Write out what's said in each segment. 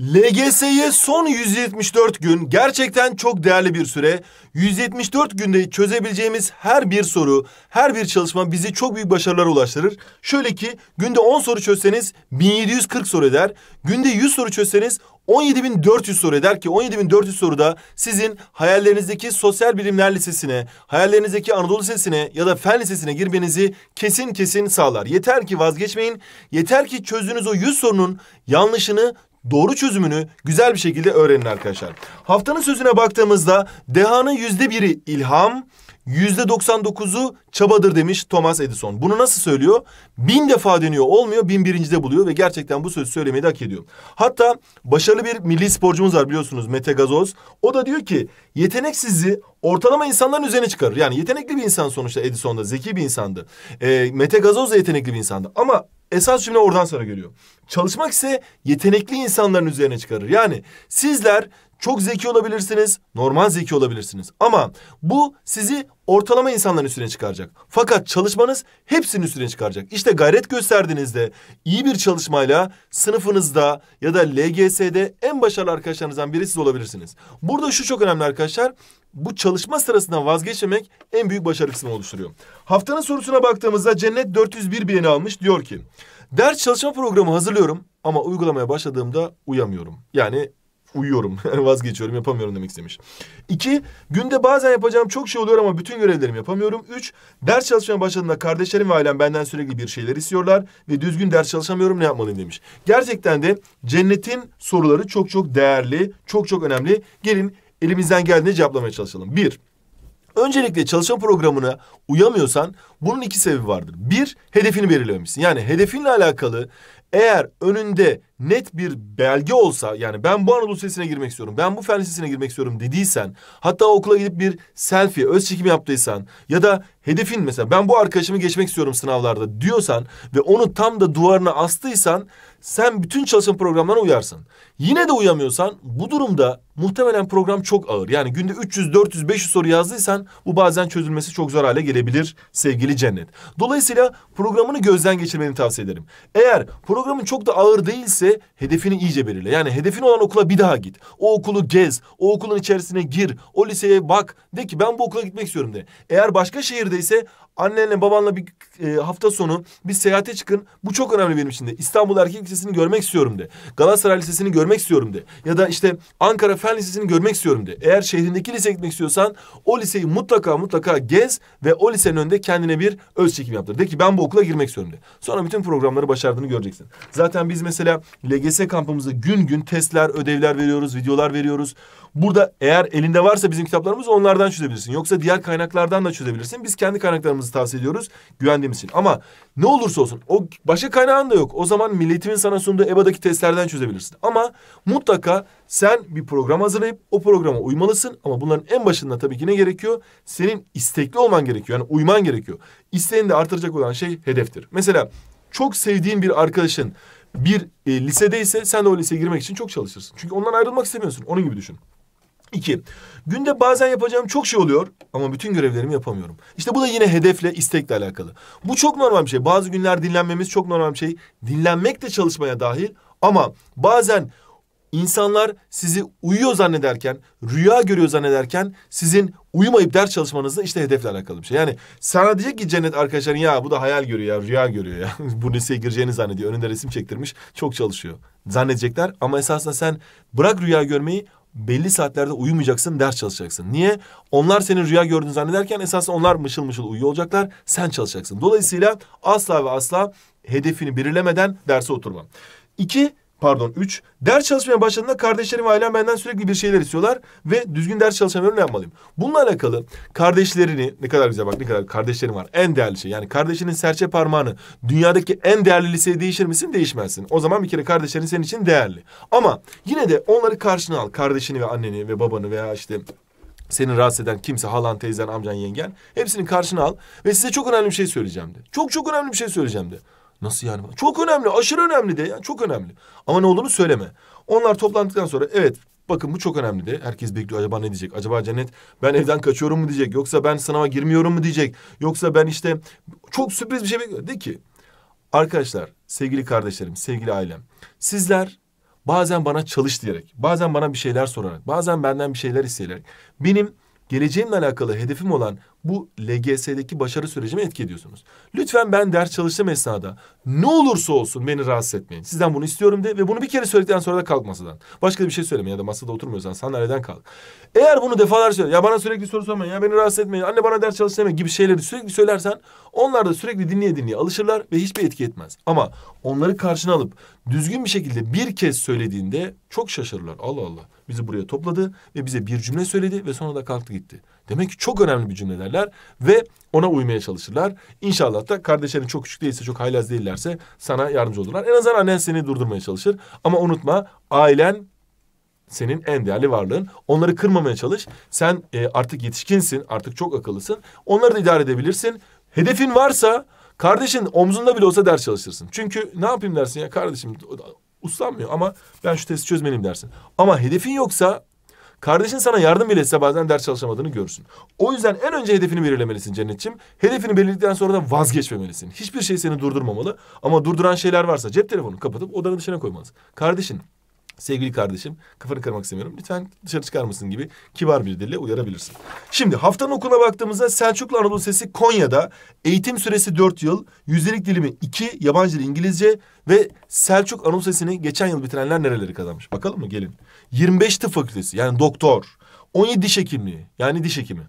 LGS'ye son 174 gün gerçekten çok değerli bir süre. 174 günde çözebileceğimiz her bir soru, her bir çalışma bizi çok büyük başarılara ulaştırır. Şöyle ki günde 10 soru çözseniz 1740 soru eder. Günde 100 soru çözseniz 17.400 soru eder ki 17.400 soruda sizin hayallerinizdeki sosyal bilimler lisesine, hayallerinizdeki Anadolu Lisesi'ne ya da fen lisesine girmenizi kesin kesin sağlar. Yeter ki vazgeçmeyin. Yeter ki çözdüğünüz o 100 sorunun yanlışını doğru çözümünü güzel bir şekilde öğrenin arkadaşlar. Haftanın sözüne baktığımızda dehanın yüzde biri ilham, yüzde 99'u çabadır demiş Thomas Edison. Bunu nasıl söylüyor? Bin defa deniyor olmuyor, bin birincide buluyor ve gerçekten bu sözü söylemeyi de hak ediyor. Hatta başarılı bir milli sporcumuz var biliyorsunuz Mete Gazoz. O da diyor ki yetenek sizi ortalama insanların üzerine çıkarır. Yani yetenekli bir insan sonuçta Edison da zeki bir insandı. E, Mete Gazoz da yetenekli bir insandı ama esas cümle oradan sonra geliyor. Çalışmak ise yetenekli insanların üzerine çıkarır. Yani sizler çok zeki olabilirsiniz, normal zeki olabilirsiniz. Ama bu sizi ortalama insanların üstüne çıkaracak. Fakat çalışmanız hepsinin üstüne çıkaracak. İşte gayret gösterdiğinizde iyi bir çalışmayla sınıfınızda ya da LGS'de en başarılı arkadaşlarınızdan biri siz olabilirsiniz. Burada şu çok önemli arkadaşlar. Bu çalışma sırasında vazgeçmemek en büyük başarı kısmını oluşturuyor. Haftanın sorusuna baktığımızda Cennet 401 bir almış. Diyor ki ders çalışma programı hazırlıyorum ama uygulamaya başladığımda uyamıyorum. Yani uyuyorum, vazgeçiyorum, yapamıyorum demek istemiş. İki, günde bazen yapacağım çok şey oluyor ama bütün görevlerimi yapamıyorum. Üç, ders çalışmaya başladığımda kardeşlerim ve ailem benden sürekli bir şeyler istiyorlar ve düzgün ders çalışamıyorum ne yapmalıyım demiş. Gerçekten de cennetin soruları çok çok değerli, çok çok önemli. Gelin elimizden geldiğince cevaplamaya çalışalım. Bir, Öncelikle çalışma programına uyamıyorsan bunun iki sebebi vardır. Bir, hedefini belirlememişsin. Yani hedefinle alakalı eğer önünde net bir belge olsa yani ben bu Anadolu Lisesi'ne girmek istiyorum, ben bu fen lisesine girmek istiyorum dediysen hatta okula gidip bir selfie, öz çekim yaptıysan ya da hedefin mesela ben bu arkadaşımı geçmek istiyorum sınavlarda diyorsan ve onu tam da duvarına astıysan sen bütün çalışma programlarına uyarsın. Yine de uyamıyorsan bu durumda muhtemelen program çok ağır. Yani günde 300, 400, 500 soru yazdıysan bu bazen çözülmesi çok zor hale gelebilir sevgili Cennet. Dolayısıyla programını gözden geçirmeni tavsiye ederim. Eğer program Programın çok da ağır değilse hedefini iyice belirle. Yani hedefin olan okula bir daha git. O okulu gez. O okulun içerisine gir. O liseye bak. De ki ben bu okula gitmek istiyorum de. Eğer başka şehirdeyse Annenle babanla bir e, hafta sonu bir seyahate çıkın. Bu çok önemli benim için de. İstanbul Erkek Lisesi'ni görmek istiyorum de. Galatasaray Lisesi'ni görmek istiyorum de. Ya da işte Ankara Fen Lisesi'ni görmek istiyorum de. Eğer şehrindeki liseye gitmek istiyorsan o liseyi mutlaka mutlaka gez ve o lisenin önünde kendine bir öz çekim yaptır. De ki ben bu okula girmek istiyorum de. Sonra bütün programları başardığını göreceksin. Zaten biz mesela LGS kampımızda gün gün testler, ödevler veriyoruz, videolar veriyoruz. Burada eğer elinde varsa bizim kitaplarımız onlardan çözebilirsin. Yoksa diğer kaynaklardan da çözebilirsin. Biz kendi kaynaklarımızı okumanızı tavsiye ediyoruz. Güvendiğimiz için. Ama ne olursa olsun o başka kaynağın da yok. O zaman milletimin sana sunduğu EBA'daki testlerden çözebilirsin. Ama mutlaka sen bir program hazırlayıp o programa uymalısın. Ama bunların en başında tabii ki ne gerekiyor? Senin istekli olman gerekiyor. Yani uyman gerekiyor. İsteğini de artıracak olan şey hedeftir. Mesela çok sevdiğin bir arkadaşın bir e, lisedeyse sen de o liseye girmek için çok çalışırsın. Çünkü ondan ayrılmak istemiyorsun. Onun gibi düşün. İki, günde bazen yapacağım çok şey oluyor ama bütün görevlerimi yapamıyorum. İşte bu da yine hedefle, istekle alakalı. Bu çok normal bir şey. Bazı günler dinlenmemiz çok normal bir şey. Dinlenmek de çalışmaya dahil ama bazen insanlar sizi uyuyor zannederken, rüya görüyor zannederken sizin uyumayıp ders çalışmanızda işte hedefle alakalı bir şey. Yani sana diyecek ki cennet arkadaşların ya bu da hayal görüyor ya, rüya görüyor ya. bu liseye gireceğini zannediyor. Önünde resim çektirmiş, çok çalışıyor. Zannedecekler ama esasında sen bırak rüya görmeyi belli saatlerde uyumayacaksın, ders çalışacaksın. Niye? Onlar senin rüya gördüğünü zannederken esasında onlar mışıl mışıl uyuyor olacaklar, sen çalışacaksın. Dolayısıyla asla ve asla hedefini belirlemeden derse oturma. İki, pardon 3. Ders çalışmaya başladığında kardeşlerim ve ailem benden sürekli bir şeyler istiyorlar ve düzgün ders çalışamıyorum ne yapmalıyım? Bununla alakalı kardeşlerini ne kadar güzel bak ne kadar kardeşlerim var. En değerli şey yani kardeşinin serçe parmağını dünyadaki en değerli liseye değişir misin? Değişmezsin. O zaman bir kere kardeşlerin senin için değerli. Ama yine de onları karşına al. Kardeşini ve anneni ve babanı veya işte seni rahatsız eden kimse halan, teyzen, amcan, yengen hepsini karşına al ve size çok önemli bir şey söyleyeceğim de. Çok çok önemli bir şey söyleyeceğim de. Nasıl yani? Çok önemli, aşırı önemli de yani çok önemli. Ama ne olduğunu söyleme. Onlar toplandıktan sonra evet bakın bu çok önemli de herkes bekliyor acaba ne diyecek? Acaba Cennet ben evden kaçıyorum mu diyecek? Yoksa ben sınava girmiyorum mu diyecek? Yoksa ben işte çok sürpriz bir şey bekliyor. De ki arkadaşlar, sevgili kardeşlerim, sevgili ailem sizler bazen bana çalış diyerek, bazen bana bir şeyler sorarak, bazen benden bir şeyler isteyerek benim geleceğimle alakalı hedefim olan bu LGS'deki başarı sürecimi etki ediyorsunuz. Lütfen ben ders çalıştığım esnada ne olursa olsun beni rahatsız etmeyin. Sizden bunu istiyorum de ve bunu bir kere söyledikten sonra da kalk masadan. Başka bir şey söyleme ya da masada oturmuyorsan sandalyeden kalk. Eğer bunu defalar söyle ya bana sürekli soru sormayın ya beni rahatsız etmeyin anne bana ders çalış demeyin gibi şeyleri sürekli söylersen onlar da sürekli dinleye dinleye alışırlar ve hiçbir etki etmez. Ama onları karşına alıp düzgün bir şekilde bir kez söylediğinde çok şaşırırlar. Allah Allah bizi buraya topladı ve bize bir cümle söyledi ve sonra da kalktı gitti. Demek ki çok önemli bir cümlelerler ve ona uymaya çalışırlar. İnşallah da kardeşlerin çok küçük değilse, çok haylaz değillerse sana yardımcı olurlar. En azından annen seni durdurmaya çalışır. Ama unutma ailen senin en değerli varlığın. Onları kırmamaya çalış. Sen e, artık yetişkinsin, artık çok akıllısın. Onları da idare edebilirsin. Hedefin varsa kardeşin omzunda bile olsa ders çalışırsın. Çünkü ne yapayım dersin ya kardeşim uslanmıyor ama ben şu testi çözmeliyim dersin. Ama hedefin yoksa kardeşin sana yardım bile etse bazen ders çalışamadığını görürsün. O yüzden en önce hedefini belirlemelisin Cennetçim. Hedefini belirledikten sonra da vazgeçmemelisin. Hiçbir şey seni durdurmamalı ama durduran şeyler varsa cep telefonunu kapatıp odanın dışına koymalısın. Kardeşin sevgili kardeşim kafanı kırmak istemiyorum lütfen dışarı çıkar mısın gibi kibar bir dille uyarabilirsin. Şimdi haftanın okuluna baktığımızda Selçuklu Anadolu Sesi Konya'da eğitim süresi dört yıl, yüzdelik dilimi iki yabancı dil İngilizce ve Selçuk Anadolu Sesi'ni geçen yıl bitirenler nereleri kazanmış? Bakalım mı gelin. 25 tıp fakültesi yani doktor, 17 diş hekimliği yani diş hekimi.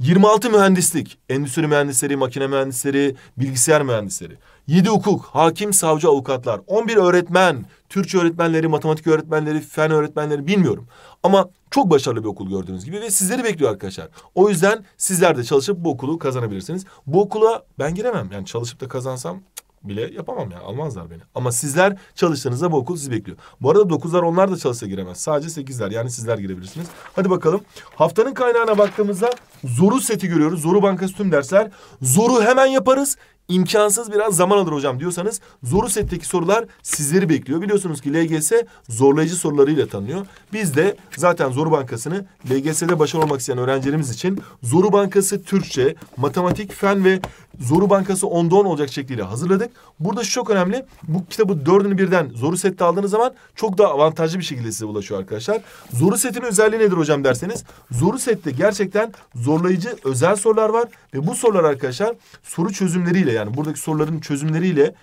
26 mühendislik, endüstri mühendisleri, makine mühendisleri, bilgisayar mühendisleri. 7 hukuk, hakim, savcı, avukatlar. 11 öğretmen, Türkçe öğretmenleri, matematik öğretmenleri, fen öğretmenleri bilmiyorum. Ama çok başarılı bir okul gördüğünüz gibi ve sizleri bekliyor arkadaşlar. O yüzden sizler de çalışıp bu okulu kazanabilirsiniz. Bu okula ben giremem. Yani çalışıp da kazansam bile yapamam ya almazlar beni. Ama sizler çalıştığınızda bu okul sizi bekliyor. Bu arada dokuzlar onlar da çalışsa giremez. Sadece sekizler yani sizler girebilirsiniz. Hadi bakalım haftanın kaynağına baktığımızda zoru seti görüyoruz. Zoru bankası tüm dersler. Zoru hemen yaparız imkansız biraz zaman alır hocam diyorsanız zoru setteki sorular sizleri bekliyor. Biliyorsunuz ki LGS zorlayıcı sorularıyla tanınıyor. Biz de zaten Zoru Bankası'nı LGS'de başarılı olmak isteyen öğrencilerimiz için Zoru Bankası Türkçe, matematik, fen ve Zoru Bankası 10'da 10 olacak şekliyle hazırladık. Burada şu çok önemli. Bu kitabı dördünü birden Zoru sette aldığınız zaman çok daha avantajlı bir şekilde size ulaşıyor arkadaşlar. Zoru setin özelliği nedir hocam derseniz. Zoru sette gerçekten zorlayıcı özel sorular var ve bu sorular arkadaşlar soru çözümleriyle yani buradaki soruların çözümleriyle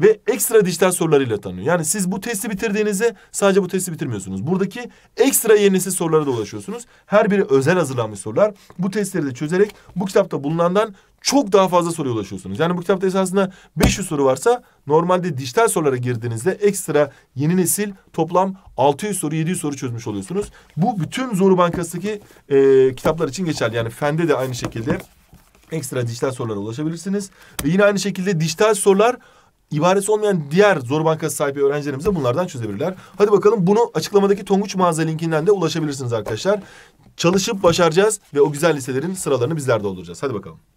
ve ekstra dijital sorularıyla tanıyor. Yani siz bu testi bitirdiğinizde sadece bu testi bitirmiyorsunuz. Buradaki ekstra yenisi sorulara da ulaşıyorsunuz. Her biri özel hazırlanmış sorular. Bu testleri de çözerek bu kitapta bulunandan çok daha fazla soruya ulaşıyorsunuz. Yani bu kitapta esasında 500 soru varsa normalde dijital sorulara girdiğinizde ekstra yeni nesil toplam 600 soru 700 soru çözmüş oluyorsunuz. Bu bütün Zoru Bankası'ndaki e, kitaplar için geçerli. Yani fende de aynı şekilde ekstra dijital sorulara ulaşabilirsiniz. Ve yine aynı şekilde dijital sorular ibaresi olmayan diğer Zor Bankası sahibi öğrencilerimize bunlardan çözebilirler. Hadi bakalım bunu açıklamadaki Tonguç mağaza linkinden de ulaşabilirsiniz arkadaşlar. Çalışıp başaracağız ve o güzel liselerin sıralarını bizler dolduracağız. Hadi bakalım.